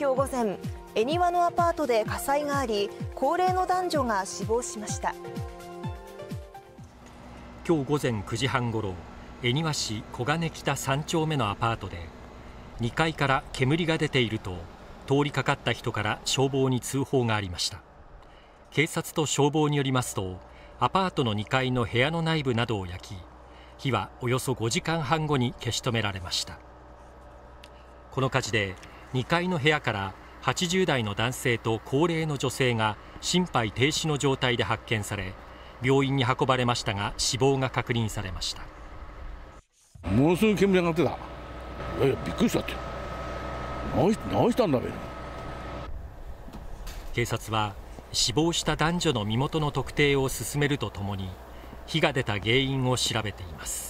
今日午前恵庭のアパートで火災があり高齢の男女が死亡しました今日午前9時半ごろ恵庭市小金北3丁目のアパートで2階から煙が出ていると通りかかった人から消防に通報がありました警察と消防によりますとアパートの2階の部屋の内部などを焼き火はおよそ5時間半後に消し止められましたこの火事で2階の部屋から80代の男性と高齢の女性が心肺停止の状態で発見され病院に運ばれましたが死亡が確認されましたものすごい煙が上がってたいやいやびっくりしたって何したんだべ警察は死亡した男女の身元の特定を進めるとともに火が出た原因を調べています